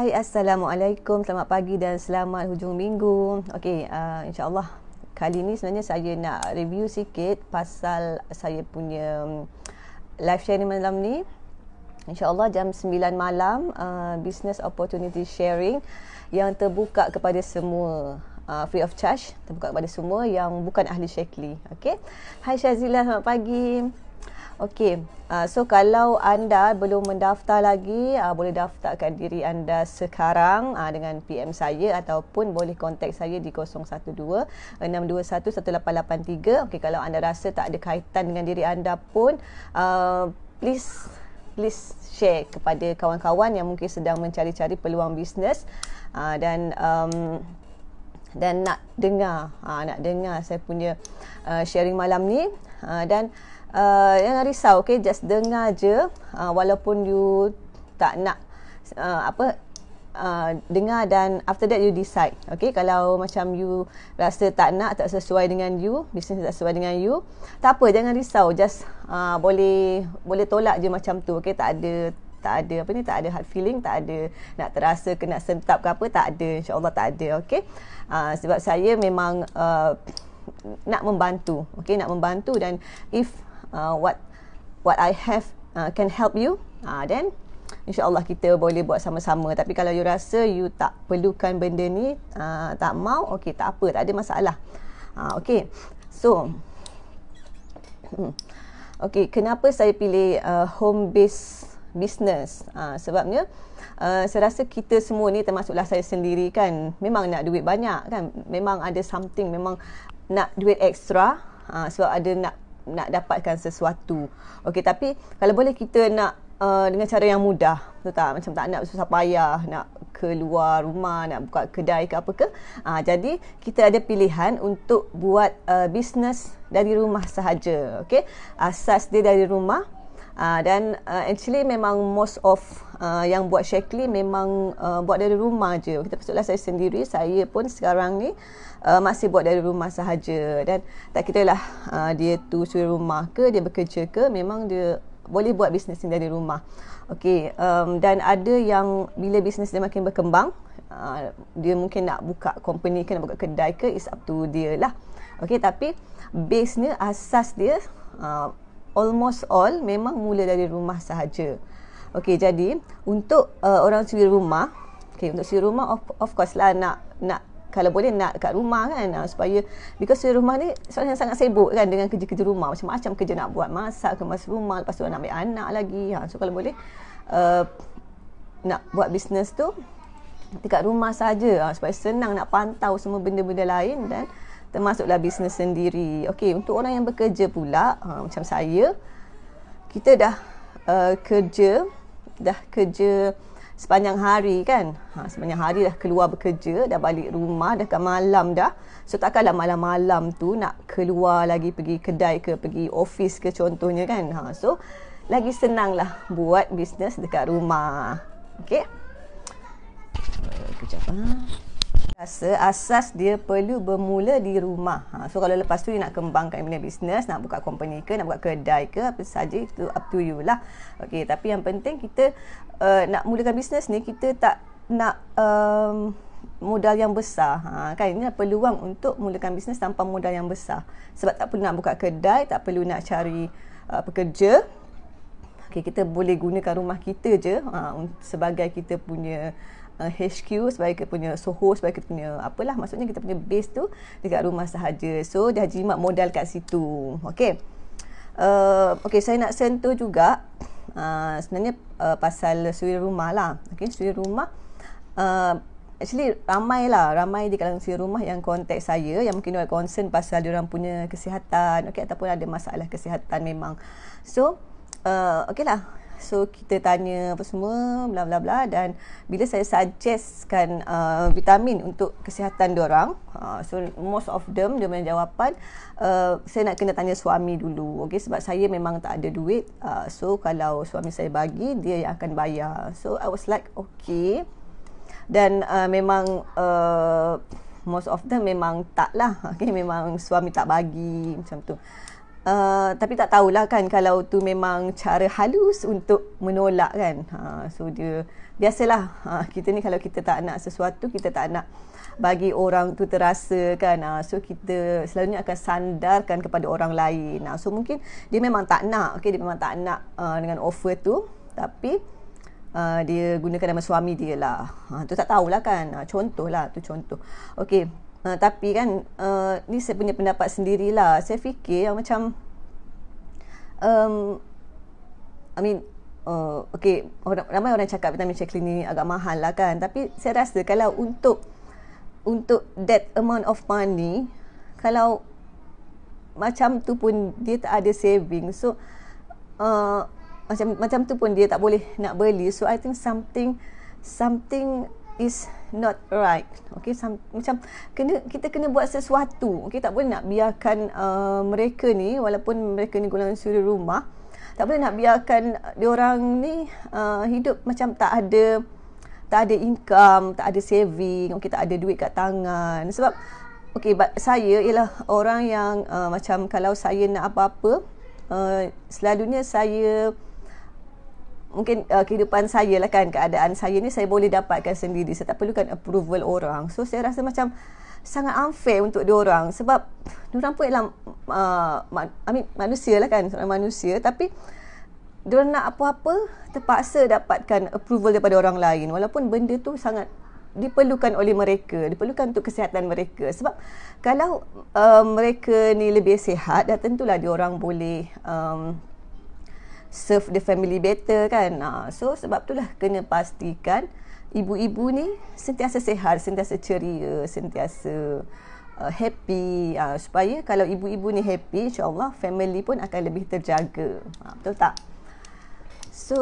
Hai Assalamualaikum, selamat pagi dan selamat hujung minggu Okay, uh, insyaAllah kali ni sebenarnya saya nak review sikit pasal saya punya um, live sharing malam ni InsyaAllah jam 9 malam, uh, business opportunity sharing yang terbuka kepada semua uh, Free of charge, terbuka kepada semua yang bukan ahli Shekli okay? Hai Syazila, Selamat pagi Okey, uh, so kalau anda belum mendaftar lagi, uh, boleh daftarkan diri anda sekarang uh, dengan PM saya ataupun boleh kontak saya di 012-621-1883. Okey, kalau anda rasa tak ada kaitan dengan diri anda pun, uh, please please share kepada kawan-kawan yang mungkin sedang mencari-cari peluang bisnes uh, dan um, dan nak dengar, nak dengar saya punya sharing malam ni dan uh, jangan risau okay just dengar je uh, walaupun you tak nak uh, apa uh, dengar dan after that you decide okay kalau macam you rasa tak nak tak sesuai dengan you business tak sesuai dengan you tak apa jangan risau just uh, boleh boleh tolak je macam tu okay tak ada tak ada apa ni tak ada hard feeling tak ada nak terasa kena sentap ke apa tak ada insyaallah tak ada okey uh, sebab saya memang uh, nak membantu okey nak membantu dan if uh, what what I have uh, can help you uh, then insyaallah kita boleh buat sama-sama tapi kalau you rasa you tak perlukan benda ni uh, tak mau okey tak apa tak ada masalah uh, okey so hmm. okey kenapa saya pilih uh, home based business uh, sebabnya Uh, saya rasa kita semua ni termasuklah saya sendiri kan memang nak duit banyak kan memang ada something memang nak duit extra uh, sebab ada nak nak dapatkan sesuatu. Okey, tapi kalau boleh kita nak uh, dengan cara yang mudah. Betul tak? Macam tak nak susah payah nak keluar rumah, nak buka kedai ke apa ke. Uh, jadi kita ada pilihan untuk buat uh, bisnes dari rumah sahaja. Okey. Asas dia dari rumah Uh, dan uh, actually memang most of uh, yang buat Shackley memang uh, buat dari rumah je. Kita maksudlah saya sendiri, saya pun sekarang ni uh, masih buat dari rumah sahaja. Dan tak kira lah uh, dia tu suri rumah ke, dia bekerja ke, memang dia boleh buat bisnes dari rumah. Okay, um, dan ada yang bila bisnes dia makin berkembang, uh, dia mungkin nak buka company ke, nak buka kedai ke, it's up to dia lah. Okay, tapi base-nya, asas dia, uh, almost all memang mula dari rumah sahaja. Okey, jadi untuk uh, orang sendiri rumah, okey untuk sendiri rumah of, of course lah nak nak kalau boleh nak kat rumah kan uh, supaya because di rumah ni seorang yang sangat sibuk kan dengan kerja-kerja rumah macam-macam kerja nak buat masak ke masuk rumah lepas tu nak ambil anak lagi ha. so kalau boleh uh, nak buat bisnes tu dekat rumah saja ha, supaya senang nak pantau semua benda-benda lain dan uh, termasuklah bisnes sendiri. Okey, untuk orang yang bekerja pula, ha, macam saya, kita dah uh, kerja, dah kerja sepanjang hari kan. Ha, sepanjang hari dah keluar bekerja, dah balik rumah, dah ke malam dah. So takkanlah malam-malam tu nak keluar lagi pergi kedai ke, pergi office ke contohnya kan. Ha, so lagi senanglah buat bisnes dekat rumah. Okey. Uh, kejap. Ha. Ah, rasa asas dia perlu bermula di rumah. Ha, so kalau lepas tu nak kembangkan punya bisnes, nak buka company ke, nak buka kedai ke, apa saja itu up to you lah. Okey, tapi yang penting kita uh, nak mulakan bisnes ni kita tak nak um, modal yang besar. Ha, kan ini peluang untuk mulakan bisnes tanpa modal yang besar. Sebab tak perlu nak buka kedai, tak perlu nak cari uh, pekerja. Okay, kita boleh gunakan rumah kita je uh, sebagai kita punya uh, HQ sebagai kita punya Soho sebagai kita punya apalah maksudnya kita punya base tu dekat rumah sahaja so dah mak modal kat situ okey uh, okey saya nak sentuh juga uh, sebenarnya uh, pasal suri rumah lah okey suri rumah uh, actually ramai lah ramai di kalangan suri rumah yang kontak saya yang mungkin ada concern pasal dia orang punya kesihatan okey ataupun ada masalah kesihatan memang so uh, lah So kita tanya apa semua bla bla bla dan bila saya suggestkan uh, vitamin untuk kesihatan dia orang, uh, so most of them dia punya jawapan uh, saya nak kena tanya suami dulu. Okey sebab saya memang tak ada duit. Uh, so kalau suami saya bagi dia yang akan bayar. So I was like okay. Dan uh, memang uh, most of them memang taklah. Okey memang suami tak bagi macam tu. Uh, tapi tak tahulah kan kalau tu memang cara halus untuk menolak kan. Ha, so dia biasalah ha, kita ni kalau kita tak nak sesuatu kita tak nak bagi orang tu terasa kan. Ha, so kita selalunya akan sandarkan kepada orang lain. Nah, ha, so mungkin dia memang tak nak. Okay, dia memang tak nak uh, dengan offer tu. Tapi uh, dia gunakan nama suami dia lah. Ha, tu tak tahulah kan. Ha, contoh lah tu contoh. Okay. Uh, tapi kan uh, ni saya punya pendapat sendirilah. Saya fikir yang macam um, I mean uh, eh, okay, orang, ramai orang cakap vitamin C ni agak mahal lah kan. Tapi saya rasa kalau untuk untuk that amount of money kalau macam tu pun dia tak ada saving. So uh, macam macam tu pun dia tak boleh nak beli. So I think something something is not right. Okay, macam kena kita kena buat sesuatu. Okay, tak boleh nak biarkan uh, mereka ni walaupun mereka ni golongan suri rumah. Tak boleh nak biarkan uh, orang ni uh, hidup macam tak ada tak ada income, tak ada saving, okay, tak ada duit kat tangan. Sebab okay, but saya ialah orang yang uh, macam kalau saya nak apa-apa, uh, selalunya saya mungkin uh, kehidupan saya lah kan keadaan saya ni saya boleh dapatkan sendiri saya tak perlukan approval orang so saya rasa macam sangat unfair untuk dia orang sebab dia orang pun ialah uh, ma- I mean, manusia lah kan seorang manusia tapi dia nak apa-apa terpaksa dapatkan approval daripada orang lain walaupun benda tu sangat diperlukan oleh mereka diperlukan untuk kesihatan mereka sebab kalau uh, mereka ni lebih sihat dah tentulah dia orang boleh um, serve the family better kan. Uh, so sebab itulah kena pastikan ibu-ibu ni sentiasa sehat, sentiasa ceria, sentiasa uh, happy uh, supaya kalau ibu-ibu ni happy insyaallah family pun akan lebih terjaga. Uh, betul tak? So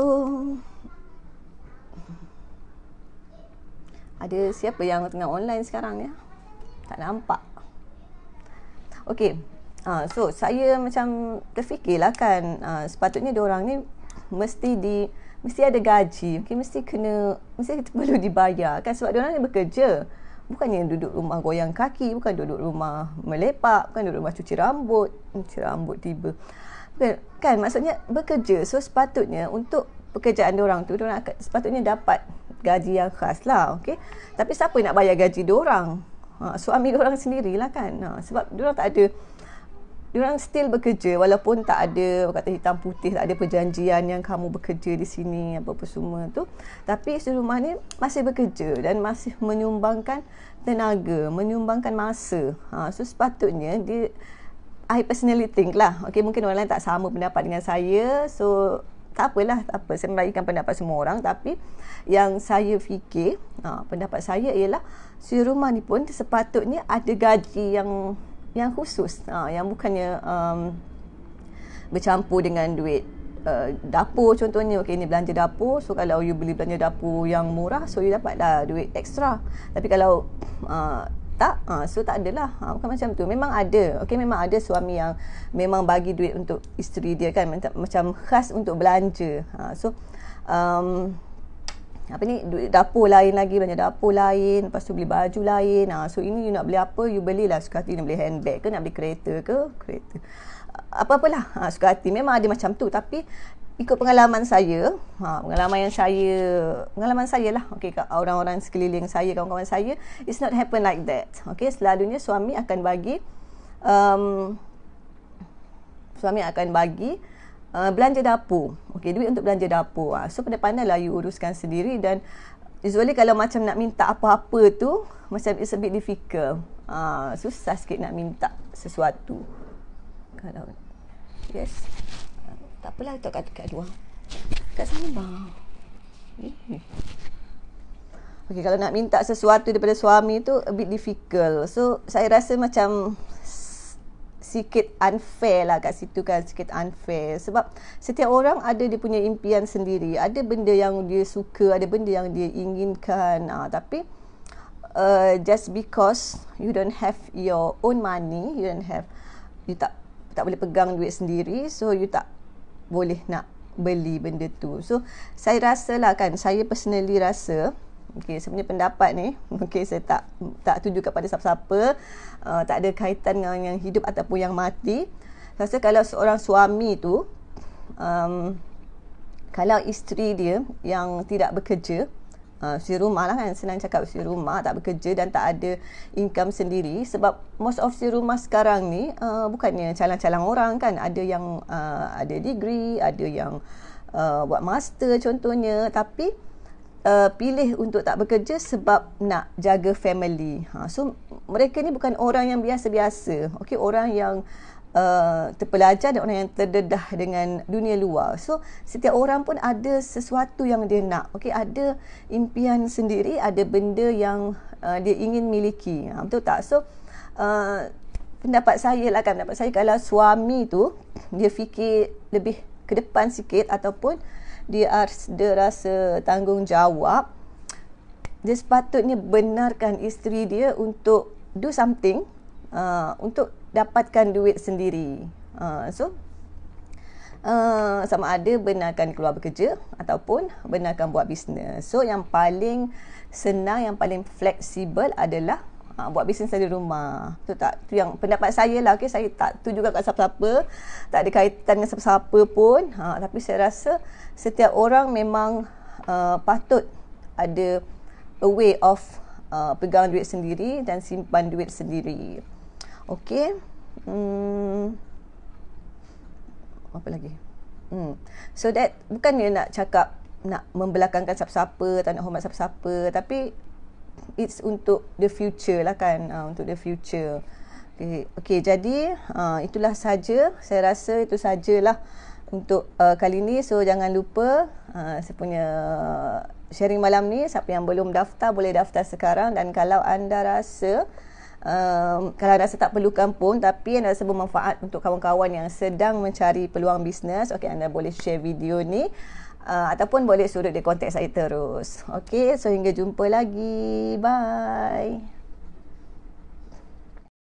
Ada siapa yang tengah online sekarang ya? Tak nampak. Okey. Ha, so saya macam terfikirlah kan ha, sepatutnya dia orang ni mesti di mesti ada gaji okay, mesti kena mesti perlu dibayar kan sebab dia orang ni bekerja bukannya duduk rumah goyang kaki bukan duduk rumah melepak bukan duduk rumah cuci rambut hmm, cuci rambut tiba bukan, kan maksudnya bekerja so sepatutnya untuk pekerjaan dia orang tu dia orang sepatutnya dapat gaji yang khas lah okay? tapi siapa nak bayar gaji dia orang ha, suami dia orang sendirilah kan ha, sebab dia orang tak ada Orang still bekerja walaupun tak ada kata hitam putih, tak ada perjanjian yang kamu bekerja di sini apa-apa semua tu. Tapi si rumah ni masih bekerja dan masih menyumbangkan tenaga, menyumbangkan masa. Ha, so sepatutnya dia I personally think lah. Okay, mungkin orang lain tak sama pendapat dengan saya. So tak apalah, tak apa. Saya meraihkan pendapat semua orang. Tapi yang saya fikir, ha, pendapat saya ialah si rumah ni pun sepatutnya ada gaji yang yang khusus ha, yang bukannya um, bercampur dengan duit Uh, dapur contohnya okey ni belanja dapur so kalau you beli belanja dapur yang murah so you dapat dah duit ekstra, tapi kalau uh, tak uh, so tak adalah uh, bukan macam tu memang ada okey memang ada suami yang memang bagi duit untuk isteri dia kan macam khas untuk belanja uh, so um, apa ni dapur lain lagi banyak dapur lain lepas tu beli baju lain ha, so ini you nak beli apa you belilah suka hati nak beli handbag ke nak beli kereta ke kereta apa-apalah ha, suka hati memang ada macam tu tapi ikut pengalaman saya ha, pengalaman yang saya pengalaman saya lah okay, orang-orang sekeliling saya kawan-kawan saya it's not happen like that okay, selalunya suami akan bagi um, suami akan bagi Eh, belanja dapur. Okey, duit untuk belanja dapur. Ha. So pada pandailah you uruskan sendiri dan usually kalau macam nak minta apa-apa tu macam it's a bit difficult. Ha, susah sikit nak minta sesuatu. Kalau yes. Tak apalah letak kat dekat luar. Kat bang. Okey, kalau nak minta sesuatu daripada suami tu a bit difficult. So saya rasa macam sikit unfair lah kat situ kan sikit unfair sebab setiap orang ada dia punya impian sendiri ada benda yang dia suka ada benda yang dia inginkan ha, tapi uh, just because you don't have your own money you don't have you tak tak boleh pegang duit sendiri so you tak boleh nak beli benda tu so saya rasa lah kan saya personally rasa okay, saya punya pendapat ni okay, saya tak tak tuju kepada siapa-siapa uh, tak ada kaitan dengan yang hidup ataupun yang mati saya rasa kalau seorang suami tu um, kalau isteri dia yang tidak bekerja uh, si rumah lah kan senang cakap si rumah tak bekerja dan tak ada income sendiri sebab most of si rumah sekarang ni uh, bukannya calang-calang orang kan ada yang uh, ada degree ada yang uh, buat master contohnya tapi uh, pilih untuk tak bekerja sebab nak jaga family. Ha so mereka ni bukan orang yang biasa-biasa. Okey, orang yang Uh, terpelajar dan orang yang terdedah dengan dunia luar. So, setiap orang pun ada sesuatu yang dia nak. Okey, ada impian sendiri, ada benda yang uh, dia ingin miliki. Ha, betul tak? So, uh, pendapat saya lah kan, pendapat saya kalau suami tu dia fikir lebih ke depan sikit ataupun uh, dia ada rasa tanggungjawab dia sepatutnya benarkan isteri dia untuk do something uh, untuk dapatkan duit sendiri uh, so uh, sama ada benarkan keluar bekerja ataupun benarkan buat bisnes so yang paling senang yang paling fleksibel adalah ha, buat bisnes dari rumah. tu tak? tu yang pendapat saya lah. Okay? Saya tak tu juga kat siapa-siapa. Tak ada kaitan dengan siapa-siapa pun. Ha, tapi saya rasa setiap orang memang uh, patut ada a way of uh, pegang duit sendiri dan simpan duit sendiri. Okay. Hmm. Apa lagi? Hmm. So that bukannya nak cakap nak membelakangkan siapa-siapa, tak nak hormat siapa-siapa, tapi it's untuk the future lah kan uh, untuk the future okay, okay jadi uh, itulah saja saya rasa itu sajalah untuk uh, kali ni so jangan lupa uh, saya punya sharing malam ni siapa yang belum daftar boleh daftar sekarang dan kalau anda rasa um, kalau rasa tak perlukan pun tapi anda rasa bermanfaat untuk kawan-kawan yang sedang mencari peluang bisnes Okay, anda boleh share video ni uh, ataupun boleh suruh dia kontak saya terus. Okey, so hingga jumpa lagi. Bye.